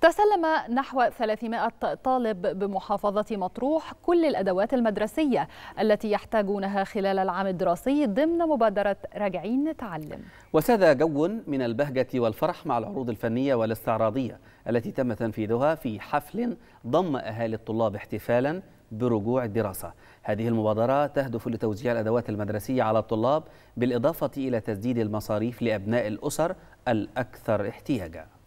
تسلم نحو 300 طالب بمحافظة مطروح كل الأدوات المدرسية التي يحتاجونها خلال العام الدراسي ضمن مبادرة راجعين نتعلم وساد جو من البهجة والفرح مع العروض الفنية والاستعراضية التي تم تنفيذها في حفل ضم أهالي الطلاب احتفالا برجوع الدراسة هذه المبادرة تهدف لتوزيع الأدوات المدرسية على الطلاب بالإضافة إلى تسديد المصاريف لأبناء الأسر الأكثر احتياجاً